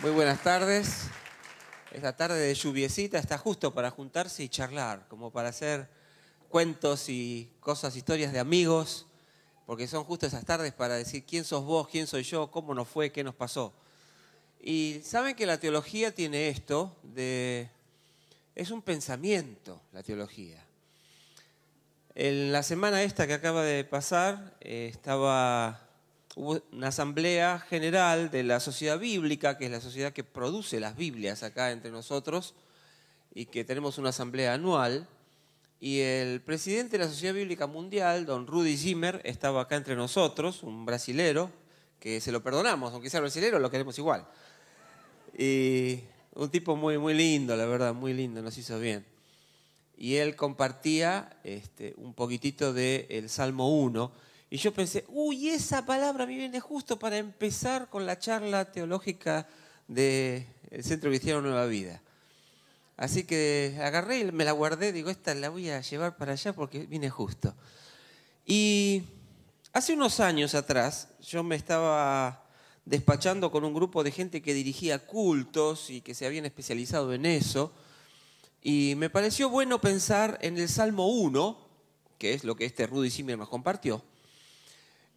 Muy buenas tardes. Esta tarde de lluviecita está justo para juntarse y charlar, como para hacer cuentos y cosas, historias de amigos, porque son justo esas tardes para decir quién sos vos, quién soy yo, cómo nos fue, qué nos pasó. Y saben que la teología tiene esto de... Es un pensamiento la teología. En la semana esta que acaba de pasar, eh, estaba hubo una asamblea general de la sociedad bíblica, que es la sociedad que produce las Biblias acá entre nosotros, y que tenemos una asamblea anual. Y el presidente de la Sociedad Bíblica Mundial, don Rudy Zimmer, estaba acá entre nosotros, un brasilero, que se lo perdonamos, aunque sea brasilero, lo queremos igual. Y un tipo muy, muy lindo, la verdad, muy lindo, nos hizo bien. Y él compartía este, un poquitito del Salmo 1 y yo pensé, uy, esa palabra mí viene justo para empezar con la charla teológica del eh, Centro Cristiano Nueva Vida. Así que agarré y me la guardé, digo, esta la voy a llevar para allá porque viene justo. Y hace unos años atrás yo me estaba despachando con un grupo de gente que dirigía cultos y que se habían especializado en eso. Y me pareció bueno pensar en el Salmo 1, que es lo que este Rudy Simmer nos compartió,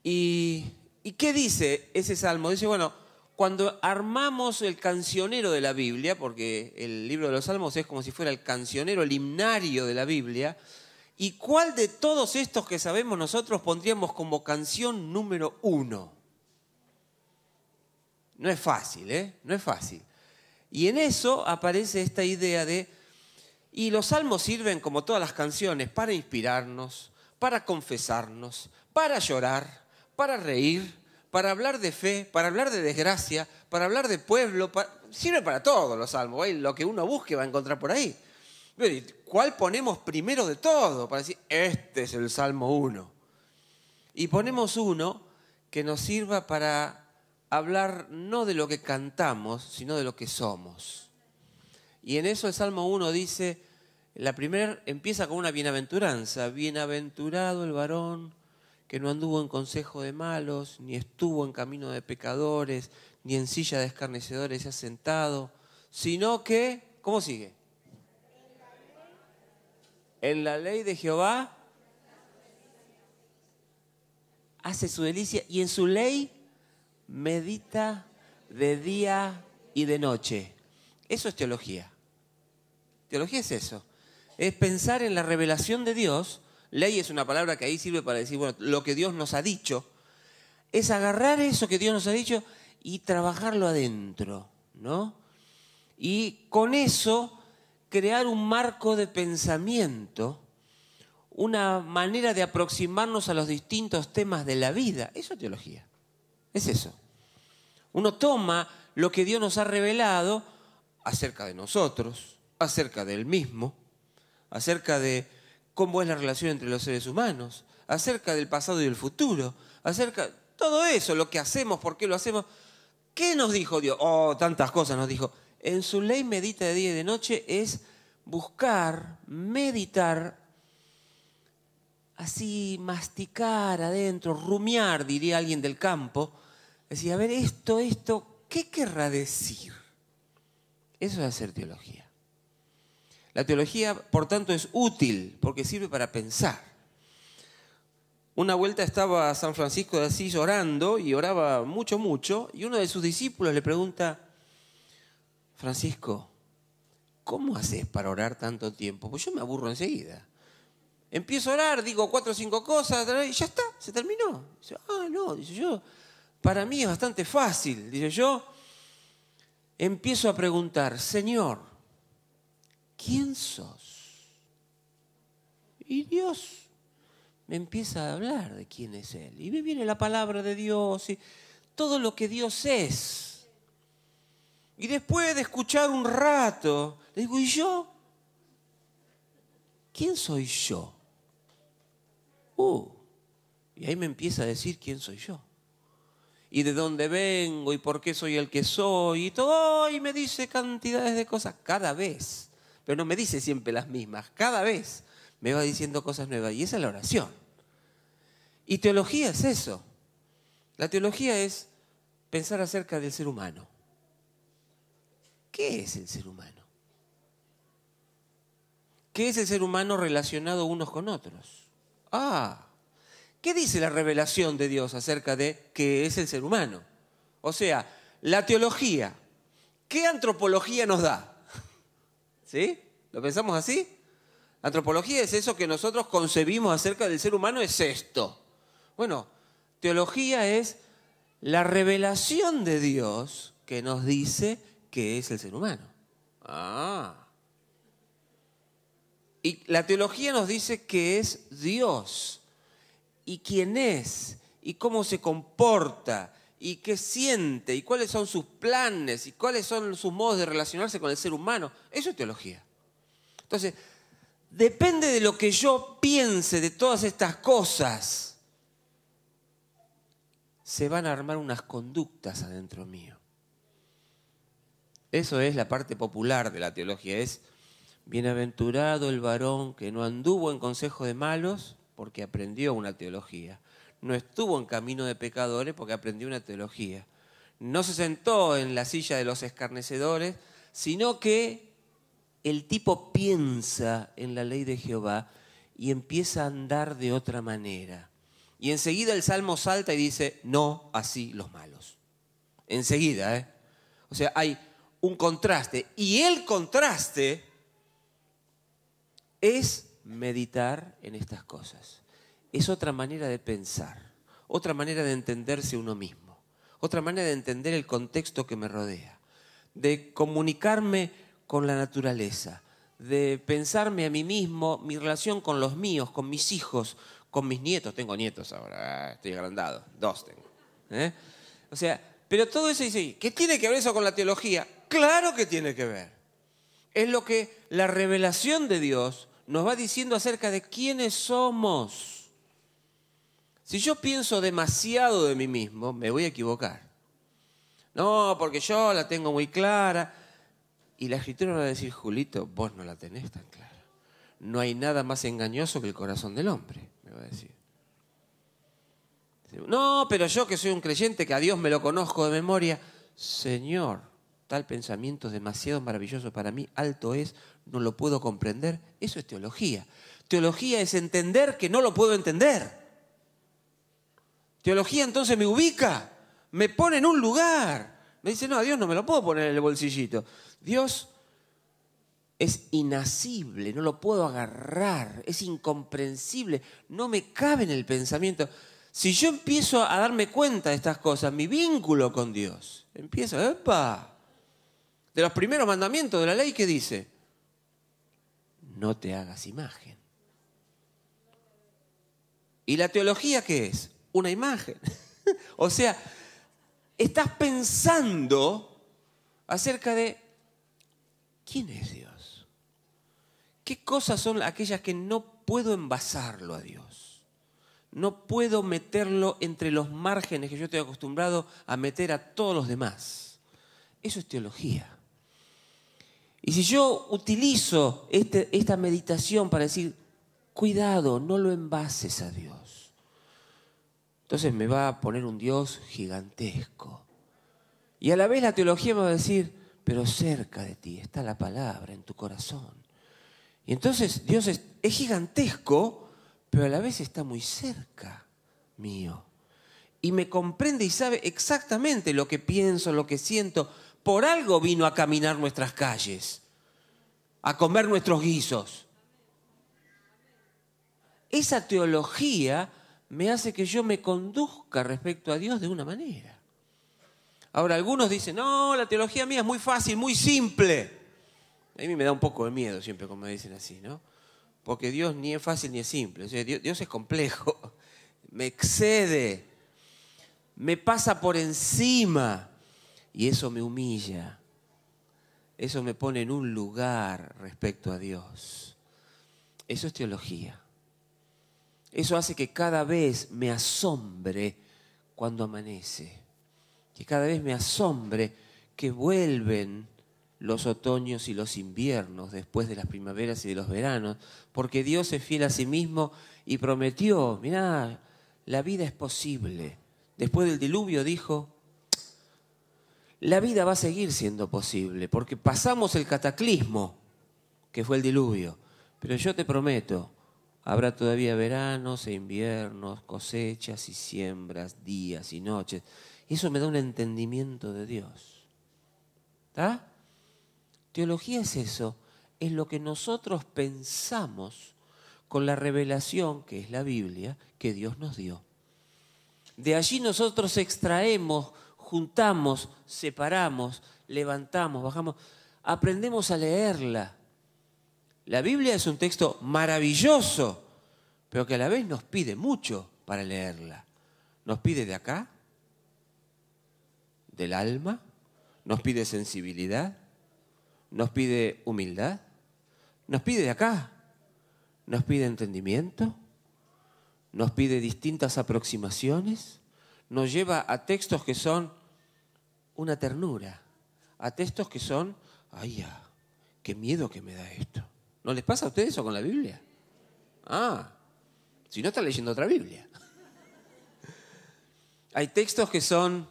¿Y, qué dice ese salmo? Dice, bueno, cuando armamos el cancionero de la Biblia, porque el libro de los salmos es como si fuera el cancionero, el himnario de la Biblia, ¿y cuál de todos estos que sabemos nosotros pondríamos como canción número uno? No es fácil, ¿eh? No es fácil. Y en eso aparece esta idea de, y los salmos sirven como todas las canciones para inspirarnos, para confesarnos, para llorar, para reír, para hablar de fe, para hablar de desgracia, para hablar de pueblo. Sirve para todo los salmos. Lo que uno busque va a encontrar por ahí. ¿Cuál ponemos primero de todo? Para decir, este es el Salmo 1. Y ponemos uno que nos sirva para hablar no de lo que cantamos, sino de lo que somos. Y en eso el Salmo 1 dice, la primera empieza con una bienaventuranza, bienaventurado el varón que no anduvo en consejo de malos, ni estuvo en camino de pecadores, ni en silla de escarnecedores se ha sentado, sino que, ¿cómo sigue? En la ley de Jehová hace su delicia y en su ley medita de día y de noche. Eso es teología. Teología es eso. Es pensar en la revelación de Dios Ley es una palabra que ahí sirve para decir, bueno, lo que Dios nos ha dicho, es agarrar eso que Dios nos ha dicho y trabajarlo adentro, ¿no? Y con eso crear un marco de pensamiento, una manera de aproximarnos a los distintos temas de la vida. Eso es teología, es eso. Uno toma lo que Dios nos ha revelado acerca de nosotros, acerca del mismo, acerca de cómo es la relación entre los seres humanos, acerca del pasado y del futuro, acerca de todo eso, lo que hacemos, por qué lo hacemos. ¿Qué nos dijo Dios? Oh, tantas cosas nos dijo. En su ley medita de día y de noche es buscar, meditar, así masticar adentro, rumiar, diría alguien del campo. Decir, a ver, esto, esto, ¿qué querrá decir? Eso es hacer teología. La teología, por tanto, es útil porque sirve para pensar. Una vuelta estaba San Francisco de Asís orando y oraba mucho, mucho, y uno de sus discípulos le pregunta, Francisco, ¿cómo haces para orar tanto tiempo? Pues yo me aburro enseguida. Empiezo a orar, digo cuatro o cinco cosas, y ya está, se terminó. Dice, ah, no, dice yo, para mí es bastante fácil. Dice yo, empiezo a preguntar, Señor, ¿quién sos? Y Dios me empieza a hablar de quién es Él. Y me viene la palabra de Dios y todo lo que Dios es. Y después de escuchar un rato, le digo, ¿y yo? ¿Quién soy yo? Uh, y ahí me empieza a decir quién soy yo. Y de dónde vengo y por qué soy el que soy. Y todo, y me dice cantidades de cosas cada vez pero no me dice siempre las mismas. Cada vez me va diciendo cosas nuevas y esa es la oración. Y teología es eso. La teología es pensar acerca del ser humano. ¿Qué es el ser humano? ¿Qué es el ser humano relacionado unos con otros? Ah, ¿qué dice la revelación de Dios acerca de qué es el ser humano? O sea, la teología, ¿qué antropología nos da? ¿Sí? ¿Lo pensamos así? antropología es eso que nosotros concebimos acerca del ser humano, es esto. Bueno, teología es la revelación de Dios que nos dice que es el ser humano. Ah. Y la teología nos dice que es Dios y quién es y cómo se comporta y qué siente y cuáles son sus planes y cuáles son sus modos de relacionarse con el ser humano. Eso es teología. Entonces, depende de lo que yo piense de todas estas cosas, se van a armar unas conductas adentro mío. Eso es la parte popular de la teología, es bienaventurado el varón que no anduvo en consejo de malos porque aprendió una teología no estuvo en camino de pecadores porque aprendió una teología. No se sentó en la silla de los escarnecedores, sino que el tipo piensa en la ley de Jehová y empieza a andar de otra manera. Y enseguida el salmo salta y dice, no así los malos. Enseguida, ¿eh? O sea, hay un contraste. Y el contraste es meditar en estas cosas es otra manera de pensar, otra manera de entenderse uno mismo, otra manera de entender el contexto que me rodea, de comunicarme con la naturaleza, de pensarme a mí mismo, mi relación con los míos, con mis hijos, con mis nietos. Tengo nietos ahora, ah, estoy agrandado, dos tengo. ¿eh? O sea, pero todo eso dice, ¿qué tiene que ver eso con la teología? Claro que tiene que ver. Es lo que la revelación de Dios nos va diciendo acerca de quiénes somos si yo pienso demasiado de mí mismo, me voy a equivocar. No, porque yo la tengo muy clara. Y la escritura va a decir, Julito, vos no la tenés tan clara. No hay nada más engañoso que el corazón del hombre, me va a decir. No, pero yo que soy un creyente, que a Dios me lo conozco de memoria. Señor, tal pensamiento es demasiado maravilloso para mí, alto es, no lo puedo comprender. Eso es teología. Teología es entender que no lo puedo entender. Teología entonces me ubica, me pone en un lugar. Me dice, no, Dios no me lo puedo poner en el bolsillito. Dios es inacible, no lo puedo agarrar, es incomprensible, no me cabe en el pensamiento. Si yo empiezo a darme cuenta de estas cosas, mi vínculo con Dios, empiezo, ¡epa! De los primeros mandamientos de la ley que dice, no te hagas imagen. ¿Y la teología qué es? una imagen. o sea, estás pensando acerca de quién es Dios. ¿Qué cosas son aquellas que no puedo envasarlo a Dios? No puedo meterlo entre los márgenes que yo estoy acostumbrado a meter a todos los demás. Eso es teología. Y si yo utilizo este, esta meditación para decir, cuidado, no lo envases a Dios entonces me va a poner un Dios gigantesco. Y a la vez la teología me va a decir, pero cerca de ti está la palabra en tu corazón. Y entonces Dios es, es gigantesco, pero a la vez está muy cerca mío. Y me comprende y sabe exactamente lo que pienso, lo que siento. Por algo vino a caminar nuestras calles, a comer nuestros guisos. Esa teología me hace que yo me conduzca respecto a Dios de una manera. Ahora, algunos dicen, no, la teología mía es muy fácil, muy simple. A mí me da un poco de miedo siempre como me dicen así, ¿no? Porque Dios ni es fácil ni es simple. O sea, Dios es complejo, me excede, me pasa por encima y eso me humilla. Eso me pone en un lugar respecto a Dios. Eso es teología. Eso hace que cada vez me asombre cuando amanece, que cada vez me asombre que vuelven los otoños y los inviernos después de las primaveras y de los veranos, porque Dios es fiel a sí mismo y prometió, mirá, la vida es posible. Después del diluvio dijo, la vida va a seguir siendo posible, porque pasamos el cataclismo, que fue el diluvio, pero yo te prometo, Habrá todavía veranos e inviernos, cosechas y siembras, días y noches. Y eso me da un entendimiento de Dios. Teología es eso, es lo que nosotros pensamos con la revelación, que es la Biblia, que Dios nos dio. De allí nosotros extraemos, juntamos, separamos, levantamos, bajamos, aprendemos a leerla la Biblia es un texto maravilloso, pero que a la vez nos pide mucho para leerla. Nos pide de acá, del alma, nos pide sensibilidad, nos pide humildad, nos pide de acá, nos pide entendimiento, nos pide distintas aproximaciones, nos lleva a textos que son una ternura, a textos que son, ay ah, qué miedo que me da esto. ¿No les pasa a ustedes eso con la Biblia? Ah, si no están leyendo otra Biblia. Hay textos que son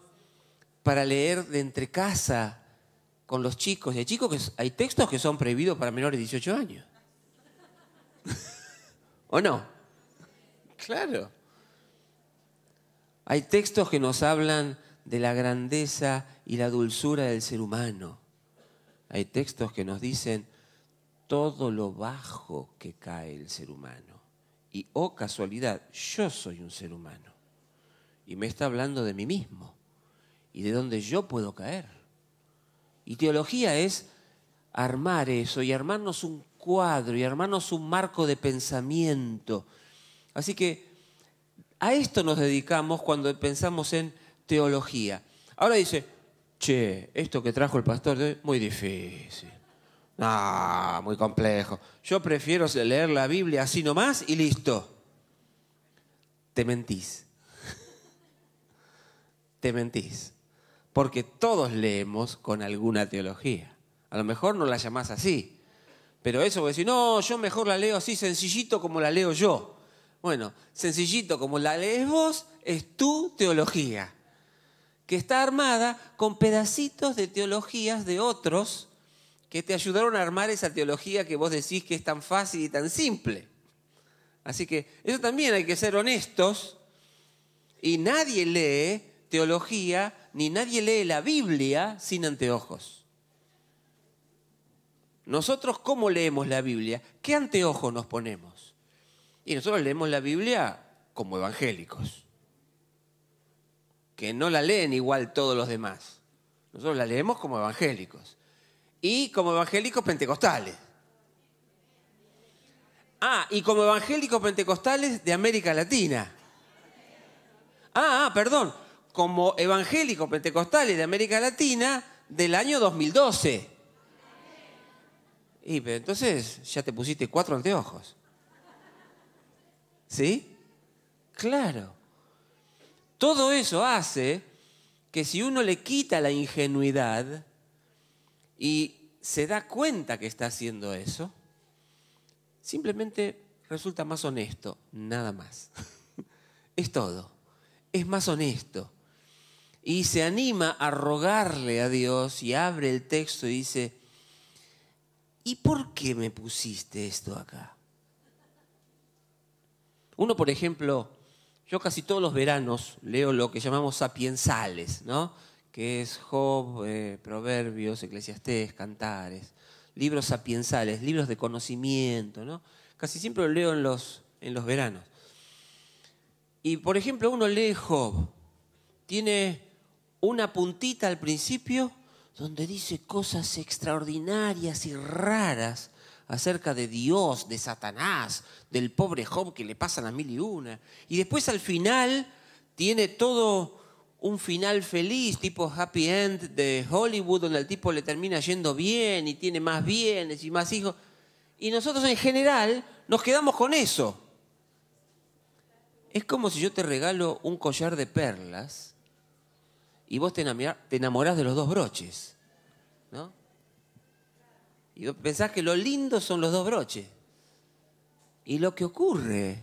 para leer de entre casa con los chicos. Y que, hay textos que son prohibidos para menores de 18 años. ¿O no? Claro. Hay textos que nos hablan de la grandeza y la dulzura del ser humano. Hay textos que nos dicen todo lo bajo que cae el ser humano. Y oh casualidad, yo soy un ser humano. Y me está hablando de mí mismo y de dónde yo puedo caer. Y teología es armar eso y armarnos un cuadro y armarnos un marco de pensamiento. Así que a esto nos dedicamos cuando pensamos en teología. Ahora dice, che, esto que trajo el pastor, muy difícil. Ah, muy complejo. Yo prefiero leer la Biblia así nomás y listo. Te mentís. Te mentís. Porque todos leemos con alguna teología. A lo mejor no la llamás así. Pero eso, vos decís, no, yo mejor la leo así, sencillito como la leo yo. Bueno, sencillito como la lees vos, es tu teología. Que está armada con pedacitos de teologías de otros que te ayudaron a armar esa teología que vos decís que es tan fácil y tan simple. Así que eso también hay que ser honestos. Y nadie lee teología ni nadie lee la Biblia sin anteojos. Nosotros cómo leemos la Biblia, qué anteojos nos ponemos. Y nosotros leemos la Biblia como evangélicos, que no la leen igual todos los demás. Nosotros la leemos como evangélicos y como evangélicos pentecostales. Ah, y como evangélicos pentecostales de América Latina. Ah, ah, perdón, como evangélicos pentecostales de América Latina del año 2012. Y pero entonces ya te pusiste cuatro anteojos. ¿Sí? Claro. Todo eso hace que si uno le quita la ingenuidad, y se da cuenta que está haciendo eso, simplemente resulta más honesto, nada más. Es todo, es más honesto. Y se anima a rogarle a Dios y abre el texto y dice, ¿y por qué me pusiste esto acá? Uno, por ejemplo, yo casi todos los veranos leo lo que llamamos sapiensales, ¿no? que es Job, eh, Proverbios, Eclesiastés, Cantares, libros sapiensales, libros de conocimiento, ¿no? Casi siempre lo leo en los, en los veranos. Y por ejemplo, uno lee Job, tiene una puntita al principio donde dice cosas extraordinarias y raras acerca de Dios, de Satanás, del pobre Job que le pasan a mil y una. Y después al final tiene todo un final feliz, tipo happy end de Hollywood, donde el tipo le termina yendo bien y tiene más bienes y más hijos. Y nosotros en general nos quedamos con eso. Es como si yo te regalo un collar de perlas y vos te enamorás de los dos broches. ¿No? Y pensás que lo lindo son los dos broches. Y lo que ocurre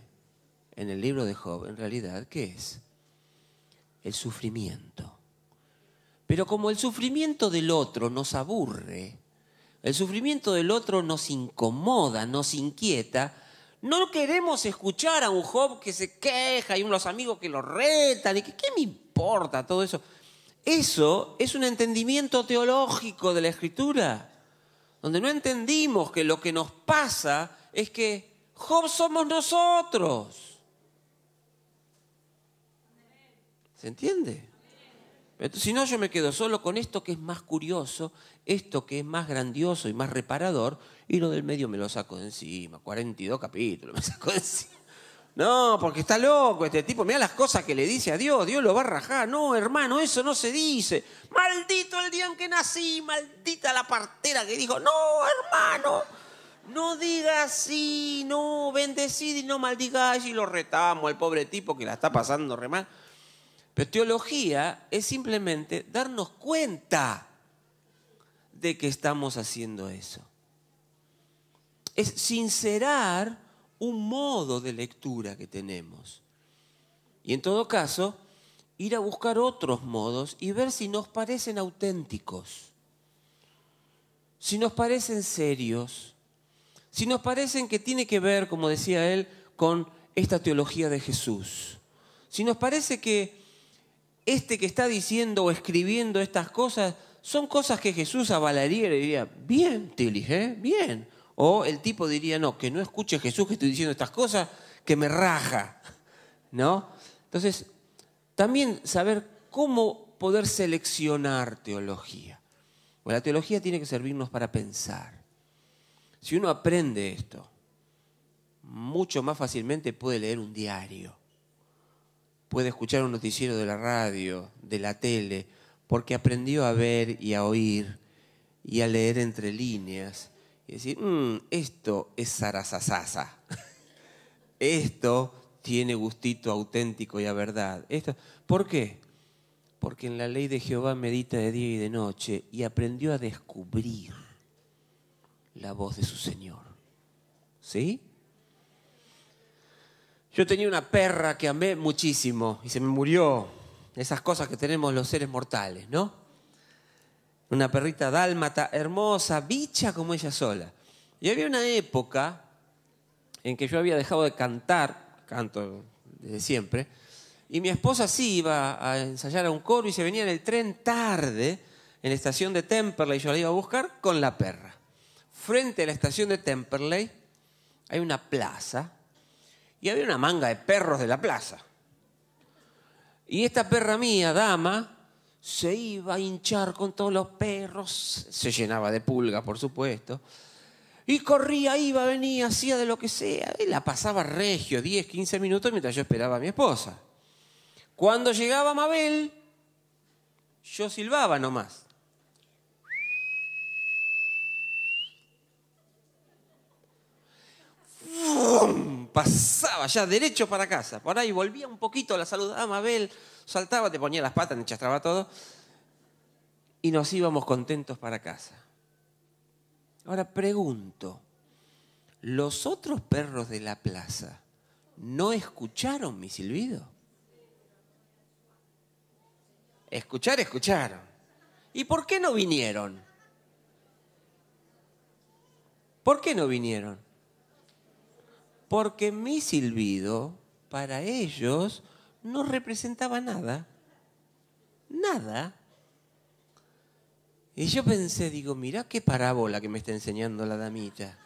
en el libro de Job, en realidad, ¿qué es? el sufrimiento. Pero como el sufrimiento del otro nos aburre, el sufrimiento del otro nos incomoda, nos inquieta, no queremos escuchar a un Job que se queja y unos amigos que lo retan y que qué me importa todo eso. Eso es un entendimiento teológico de la escritura, donde no entendimos que lo que nos pasa es que Job somos nosotros. ¿Se entiende? pero si no, yo me quedo solo con esto que es más curioso, esto que es más grandioso y más reparador, y lo del medio me lo saco de encima. 42 capítulos me saco de encima. No, porque está loco este tipo. Mira las cosas que le dice a Dios. Dios lo va a rajar. No, hermano, eso no se dice. Maldito el día en que nací. Maldita la partera que dijo, no, hermano. No digas así, no, bendecid y no maldigáis. Y lo retamos al pobre tipo que la está pasando re mal. Pero teología es simplemente darnos cuenta de que estamos haciendo eso. Es sincerar un modo de lectura que tenemos. Y en todo caso, ir a buscar otros modos y ver si nos parecen auténticos, si nos parecen serios, si nos parecen que tiene que ver, como decía él, con esta teología de Jesús, si nos parece que este que está diciendo o escribiendo estas cosas son cosas que Jesús avalaría y diría, bien, te elige, ¿eh? bien. O el tipo diría, no, que no escuche Jesús que estoy diciendo estas cosas, que me raja. ¿No? Entonces, también saber cómo poder seleccionar teología. la teología tiene que servirnos para pensar. Si uno aprende esto, mucho más fácilmente puede leer un diario puede escuchar un noticiero de la radio, de la tele, porque aprendió a ver y a oír y a leer entre líneas y decir, mm, esto es zarazazaza. esto tiene gustito auténtico y a verdad. Esto, ¿Por qué? Porque en la ley de Jehová medita de día y de noche y aprendió a descubrir la voz de su Señor. ¿Sí? Yo tenía una perra que amé muchísimo y se me murió. Esas cosas que tenemos los seres mortales, ¿no? Una perrita dálmata, hermosa, bicha como ella sola. Y había una época en que yo había dejado de cantar, canto desde siempre, y mi esposa sí iba a ensayar a un coro y se venía en el tren tarde en la estación de Temperley, yo la iba a buscar con la perra. Frente a la estación de Temperley hay una plaza había una manga de perros de la plaza. Y esta perra mía, dama, se iba a hinchar con todos los perros, se llenaba de pulga, por supuesto, y corría, iba, venía, hacía de lo que sea, y la pasaba regio 10, 15 minutos mientras yo esperaba a mi esposa. Cuando llegaba Mabel, yo silbaba nomás pasaba ya derecho para casa. Por ahí volvía un poquito, la saludaba a Mabel, saltaba, te ponía las patas, te chastraba todo. Y nos íbamos contentos para casa. Ahora pregunto, ¿los otros perros de la plaza no escucharon mi silbido? Escuchar, escucharon. ¿Y por qué no vinieron? ¿Por qué no vinieron? porque mi silbido para ellos no representaba nada, nada. Y yo pensé, digo, mirá qué parábola que me está enseñando la damita.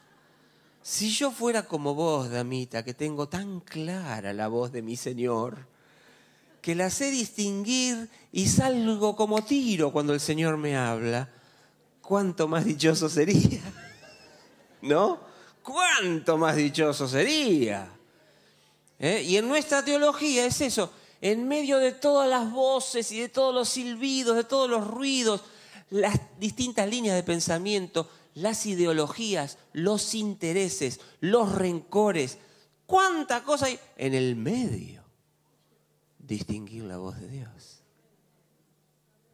Si yo fuera como vos, damita, que tengo tan clara la voz de mi Señor, que la sé distinguir y salgo como tiro cuando el Señor me habla, cuánto más dichoso sería, ¿no? cuánto más dichoso sería. ¿Eh? Y en nuestra teología es eso, en medio de todas las voces y de todos los silbidos, de todos los ruidos, las distintas líneas de pensamiento, las ideologías, los intereses, los rencores, cuánta cosa hay en el medio. Distinguir la voz de Dios.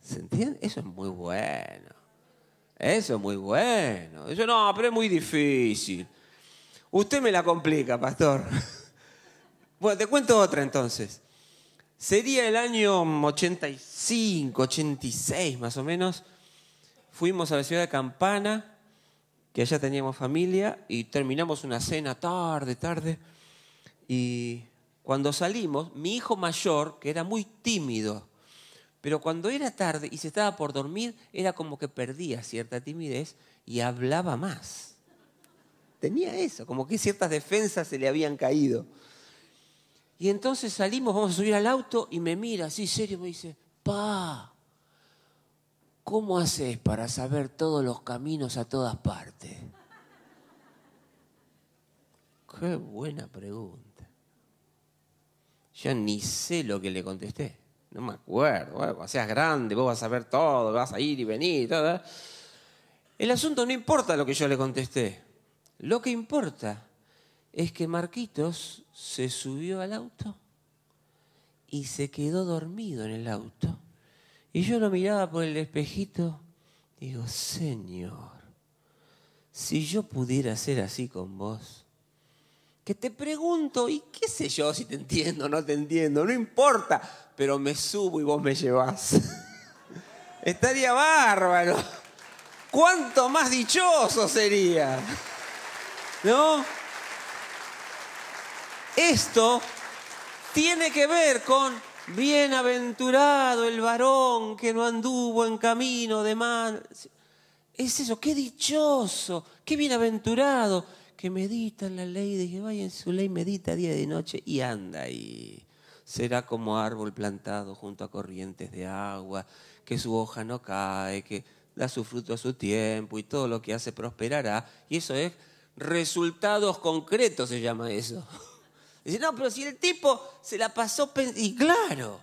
¿Se entiende? Eso es muy bueno. Eso es muy bueno. Eso no, pero es muy difícil. Usted me la complica, pastor. Bueno, te cuento otra entonces. Sería el año 85, 86 más o menos. Fuimos a la ciudad de Campana, que allá teníamos familia, y terminamos una cena tarde, tarde. Y cuando salimos, mi hijo mayor, que era muy tímido, pero cuando era tarde y se estaba por dormir, era como que perdía cierta timidez y hablaba más tenía eso, como que ciertas defensas se le habían caído. Y entonces salimos, vamos a subir al auto y me mira así serio, me dice, pa, ¿cómo haces para saber todos los caminos a todas partes? Qué buena pregunta. ya ni sé lo que le contesté, no me acuerdo, seas grande, vos vas a ver todo, vas a ir y venir, ¿eh? El asunto no importa lo que yo le contesté. Lo que importa es que Marquitos se subió al auto y se quedó dormido en el auto. Y yo lo miraba por el espejito, y digo, Señor, si yo pudiera ser así con vos, que te pregunto, y qué sé yo si te entiendo o no te entiendo, no importa, pero me subo y vos me llevás. Estaría bárbaro. ¿Cuánto más dichoso sería? ¿No? Esto tiene que ver con bienaventurado el varón que no anduvo en camino de mal. Es eso, qué dichoso, qué bienaventurado que medita en la ley de Jehová y en su ley medita día y noche y anda y Será como árbol plantado junto a corrientes de agua, que su hoja no cae, que da su fruto a su tiempo y todo lo que hace prosperará. Y eso es resultados concretos, se llama eso. Dice, no, pero si el tipo se la pasó pensando, y claro,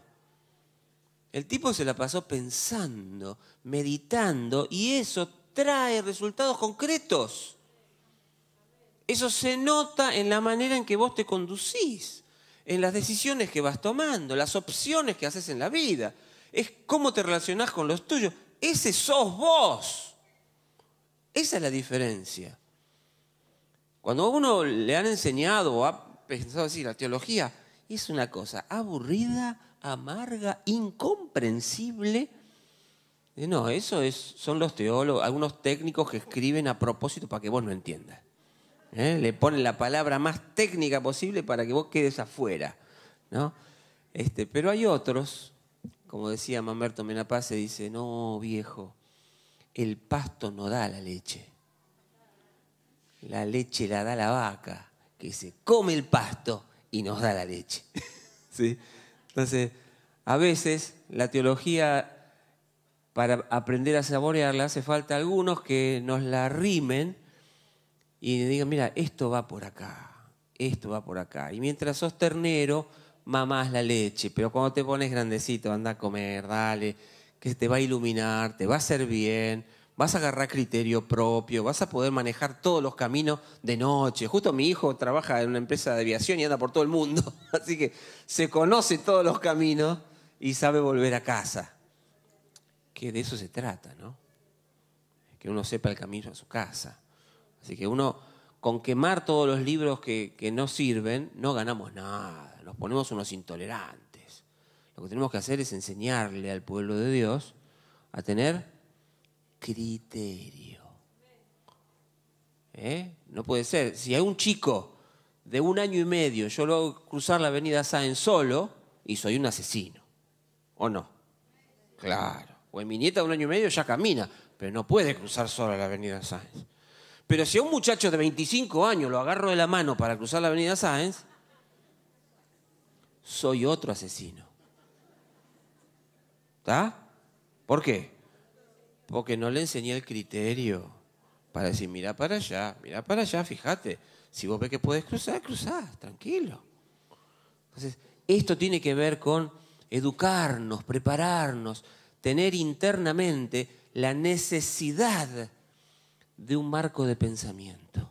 el tipo se la pasó pensando, meditando, y eso trae resultados concretos. Eso se nota en la manera en que vos te conducís, en las decisiones que vas tomando, las opciones que haces en la vida. Es cómo te relacionás con los tuyos. Ese sos vos. Esa es la diferencia. Cuando a uno le han enseñado o ha pensado así, la teología es una cosa aburrida, amarga, incomprensible. No, eso es, son los teólogos, algunos técnicos que escriben a propósito para que vos no entiendas. ¿eh? Le ponen la palabra más técnica posible para que vos quedes afuera. ¿no? Este, pero hay otros, como decía Mamerto se dice, no, viejo, el pasto no da la leche la leche la da la vaca, que se come el pasto y nos da la leche. ¿Sí? Entonces, a veces la teología, para aprender a saborearla, hace falta algunos que nos la rimen y digan, mira, esto va por acá, esto va por acá. Y mientras sos ternero, mamás la leche, pero cuando te pones grandecito, anda a comer, dale, que te va a iluminar, te va a hacer bien vas a agarrar criterio propio, vas a poder manejar todos los caminos de noche. Justo mi hijo trabaja en una empresa de aviación y anda por todo el mundo, así que se conoce todos los caminos y sabe volver a casa. Que de eso se trata, ¿no? Que uno sepa el camino a su casa. Así que uno, con quemar todos los libros que, no sirven, no ganamos nada, nos ponemos unos intolerantes. Lo que tenemos que hacer es enseñarle al pueblo de Dios a tener criterio. ¿Eh? No puede ser. Si hay un chico de un año y medio, yo lo hago cruzar la avenida Sáenz solo y soy un asesino. ¿O no? Claro. O en mi nieta de un año y medio ya camina, pero no puede cruzar solo la avenida Sáenz. Pero si a un muchacho de 25 años lo agarro de la mano para cruzar la avenida Sáenz, soy otro asesino. ¿Está? ¿Por qué? Porque no le enseñé el criterio para decir, mira para allá, mira para allá, fíjate. Si vos ves que puedes cruzar, cruzás, tranquilo. Entonces, esto tiene que ver con educarnos, prepararnos, tener internamente la necesidad de un marco de pensamiento,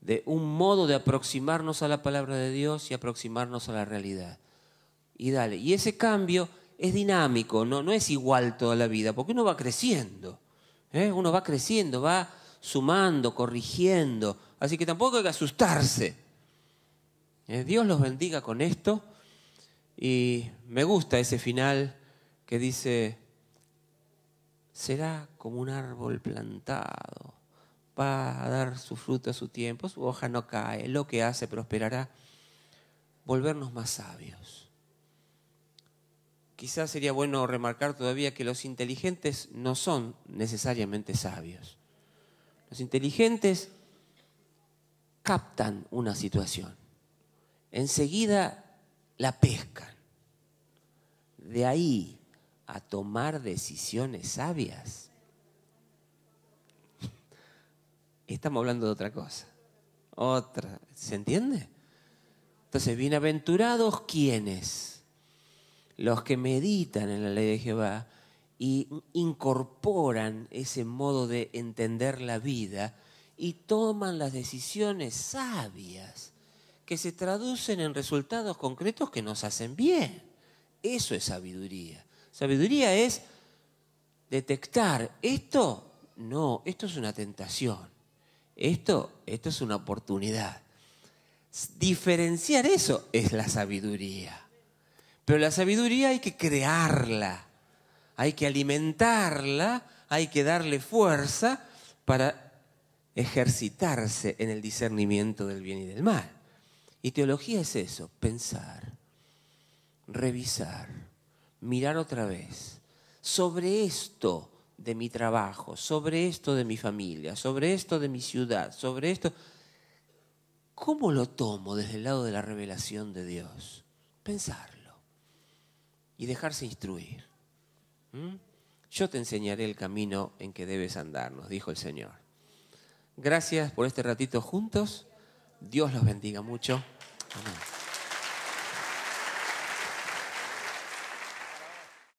de un modo de aproximarnos a la palabra de Dios y aproximarnos a la realidad. Y dale, y ese cambio es dinámico, no, no es igual toda la vida, porque uno va creciendo, ¿eh? uno va creciendo, va sumando, corrigiendo, así que tampoco hay que asustarse. ¿Eh? Dios los bendiga con esto y me gusta ese final que dice, será como un árbol plantado, va a dar su fruto a su tiempo, su hoja no cae, lo que hace prosperará, volvernos más sabios. Quizás sería bueno remarcar todavía que los inteligentes no son necesariamente sabios. Los inteligentes captan una situación, enseguida la pescan. De ahí a tomar decisiones sabias, estamos hablando de otra cosa. Otra, ¿se entiende? Entonces, bienaventurados quienes los que meditan en la ley de Jehová y incorporan ese modo de entender la vida y toman las decisiones sabias que se traducen en resultados concretos que nos hacen bien. Eso es sabiduría. Sabiduría es detectar esto, no, esto es una tentación. Esto, esto es una oportunidad. Diferenciar eso es la sabiduría. Pero la sabiduría hay que crearla, hay que alimentarla, hay que darle fuerza para ejercitarse en el discernimiento del bien y del mal. Y teología es eso, pensar, revisar, mirar otra vez. Sobre esto de mi trabajo, sobre esto de mi familia, sobre esto de mi ciudad, sobre esto... ¿Cómo lo tomo desde el lado de la revelación de Dios? Pensar y dejarse instruir. ¿Mm? Yo te enseñaré el camino en que debes andar, nos dijo el Señor. Gracias por este ratito juntos. Dios los bendiga mucho. Amén.